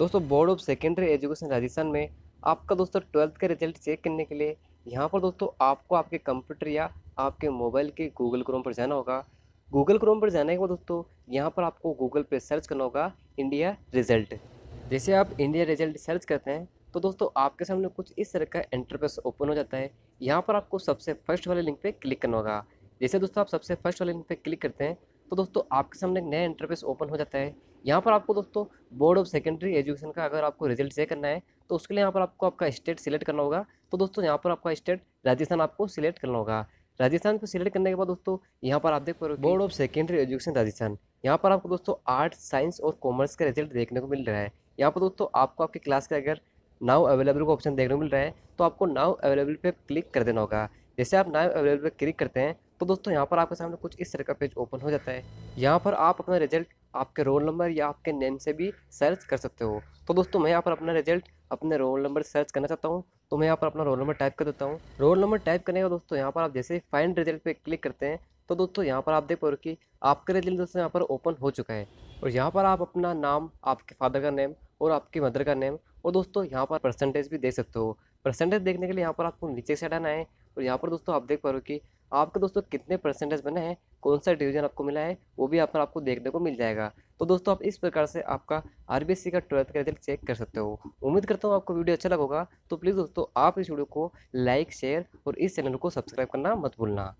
दोस्तों board of secondary education Rajasthan में आपका दोस्तों ट्वेल्थ का रिजल्ट चेक करने के लिए यहाँ पर दोस्तों आपको आपके कंप्यूटर या आपके मोबाइल के गूगल क्रोम पर जाना होगा गूगल क्रोम पर जाने के बाद दोस्तों यहाँ पर आपको गूगल पर सर्च करना होगा इंडिया रिजल्ट जैसे आप इंडिया रिजल्ट सर्च करते हैं तो दोस्तों आपके सामने कुछ इस तरह का इंटरफेस ओपन हो जाता है यहाँ पर आपको सबसे फर्स्ट वाले लिंक पे क्लिक करना होगा जैसे दोस्तों आप सबसे फर्स्ट वाले लिंक पे क्लिक करते हैं तो दोस्तों आपके सामने एक नया इंटरफेस ओपन हो जाता है यहाँ पर आपको दोस्तों बोर्ड ऑफ सेकेंडरी एजुकेशन का अगर आपको रिजल्ट चेक करना है तो उसके लिए यहाँ पर आपको आपका स्टेट सिलेक्ट करना होगा तो दोस्तों यहाँ पर आपका स्टेट राजस्थान आपको सिलेक्ट करना होगा राजस्थान को सिलेक्ट करने के बाद दोस्तों यहाँ पर आप देख पा रहे हो board of secondary education Rajasthan यहाँ पर आपको दोस्तों आर्ट्स साइंस और कॉमर्स का रिजल्ट देखने को मिल रहा है यहाँ पर दोस्तों आपको आपके क्लास के अगर नाव अवेलेबल का ऑप्शन देखने को मिल रहा है तो आपको नाव अवेलेबल पर क्लिक कर देना होगा जैसे आप नाउ अवेलेबल पर क्लिक करते हैं तो दोस्तों यहाँ पर आपके सामने कुछ इस तरह का पेज ओपन हो जाता है यहाँ पर आप अपना रिजल्ट आपके रोल नंबर या आपके नेम से भी सर्च कर सकते हो तो दोस्तों मैं यहाँ पर अपना रिजल्ट अपने रोल नंबर सर्च करना चाहता हूँ तो मैं यहाँ पर अपना रोल नंबर टाइप कर देता हूँ रोल नंबर टाइप करने का दोस्तों यहाँ पर आप जैसे ही फाइंड रिजल्ट पे क्लिक करते हैं तो दोस्तों यहाँ पर आप देख पाओ कि आपका रिजल्ट दोस्तों यहाँ पर ओपन हो चुका है और यहाँ पर आप अपना नाम आपके फादर का नेम और आपकी मदर का नेम और दोस्तों यहाँ पर परसेंटेज भी देख सकते हो परसेंटेज देखने के लिए यहाँ पर आपको नीचे साइड आना है और यहाँ पर दोस्तों आप देख पा रहे हो कि आपके दोस्तों कितने परसेंटेज बने हैं कौन सा डिवीजन आपको मिला है वो भी आप आपको देखने को मिल जाएगा तो दोस्तों आप इस प्रकार से आपका आर का ट्वेल्थ का रिजल्ट चेक कर सकते हो उम्मीद करता हूँ आपको वीडियो अच्छा लगेगा तो प्लीज़ दोस्तों आप इस वीडियो को लाइक शेयर और इस चैनल को सब्सक्राइब करना मत भूलना